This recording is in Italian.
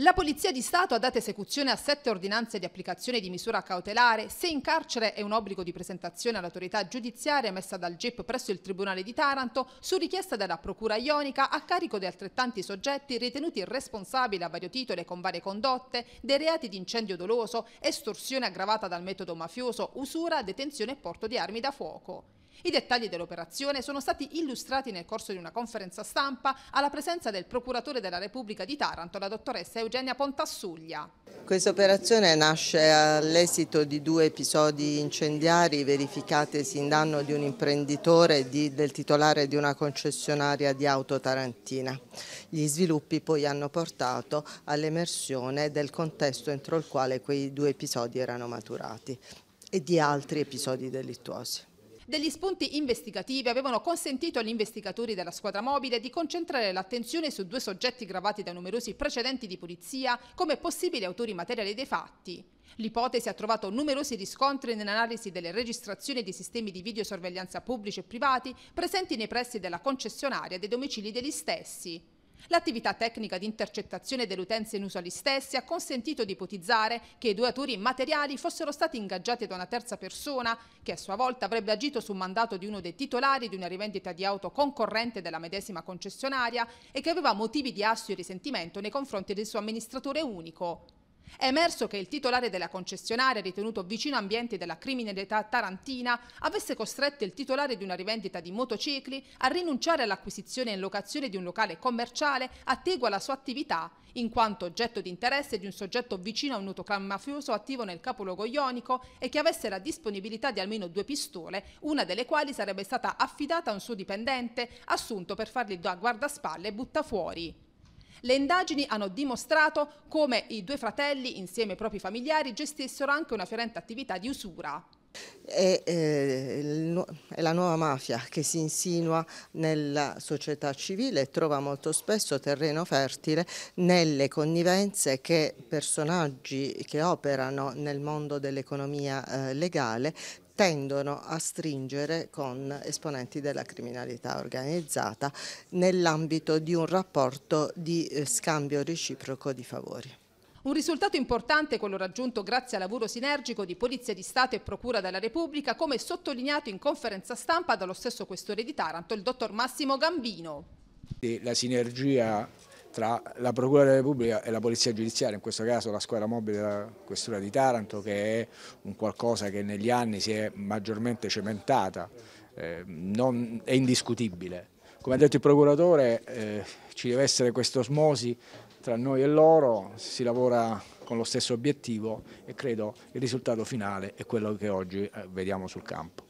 La Polizia di Stato ha dato esecuzione a sette ordinanze di applicazione di misura cautelare, se in carcere è un obbligo di presentazione all'autorità giudiziaria emessa dal GIP presso il Tribunale di Taranto su richiesta della Procura Ionica a carico di altrettanti soggetti ritenuti responsabili a vario titolo e con varie condotte dei reati di incendio doloso, estorsione aggravata dal metodo mafioso, usura, detenzione e porto di armi da fuoco. I dettagli dell'operazione sono stati illustrati nel corso di una conferenza stampa alla presenza del procuratore della Repubblica di Taranto, la dottoressa Eugenia Pontassuglia. Questa operazione nasce all'esito di due episodi incendiari verificatesi in danno di un imprenditore e del titolare di una concessionaria di auto tarantina. Gli sviluppi poi hanno portato all'emersione del contesto entro il quale quei due episodi erano maturati e di altri episodi delittuosi degli spunti investigativi avevano consentito agli investigatori della squadra mobile di concentrare l'attenzione su due soggetti gravati da numerosi precedenti di polizia come possibili autori materiali dei fatti. L'ipotesi ha trovato numerosi riscontri nell'analisi delle registrazioni dei sistemi di videosorveglianza pubblici e privati presenti nei pressi della concessionaria dei domicili degli stessi. L'attività tecnica di intercettazione delle utenze in uso agli stessi ha consentito di ipotizzare che i due autori immateriali fossero stati ingaggiati da una terza persona che a sua volta avrebbe agito su mandato di uno dei titolari di una rivendita di auto concorrente della medesima concessionaria e che aveva motivi di astio e risentimento nei confronti del suo amministratore unico. È emerso che il titolare della concessionaria, ritenuto vicino ambienti della criminalità tarantina, avesse costretto il titolare di una rivendita di motocicli a rinunciare all'acquisizione in locazione di un locale commerciale attiguo alla sua attività, in quanto oggetto di interesse di un soggetto vicino a un autoclan mafioso attivo nel capoluogo ionico e che avesse la disponibilità di almeno due pistole, una delle quali sarebbe stata affidata a un suo dipendente, assunto per fargli da guardaspalle e butta fuori. Le indagini hanno dimostrato come i due fratelli, insieme ai propri familiari, gestissero anche una fiorente attività di usura. È, eh, è, la nuova mafia che si insinua nella società civile e trova molto spesso terreno fertile nelle connivenze che personaggi che operano nel mondo dell'economia eh, legale tendono a stringere con esponenti della criminalità organizzata nell'ambito di un rapporto di eh, scambio reciproco di favori. Un risultato importante è quello raggiunto grazie al lavoro sinergico di Polizia di Stato e Procura della Repubblica, come sottolineato in conferenza stampa dallo stesso questore di Taranto, il dottor Massimo Gambino. La sinergia tra la Procura della Repubblica e la Polizia Giudiziaria, in questo caso la squadra mobile della Questura di Taranto, che è un qualcosa che negli anni si è maggiormente cementata, eh, non, è indiscutibile. Come ha detto il procuratore, eh, ci deve essere questa osmosi tra noi e loro, si lavora con lo stesso obiettivo e credo il risultato finale è quello che oggi eh, vediamo sul campo.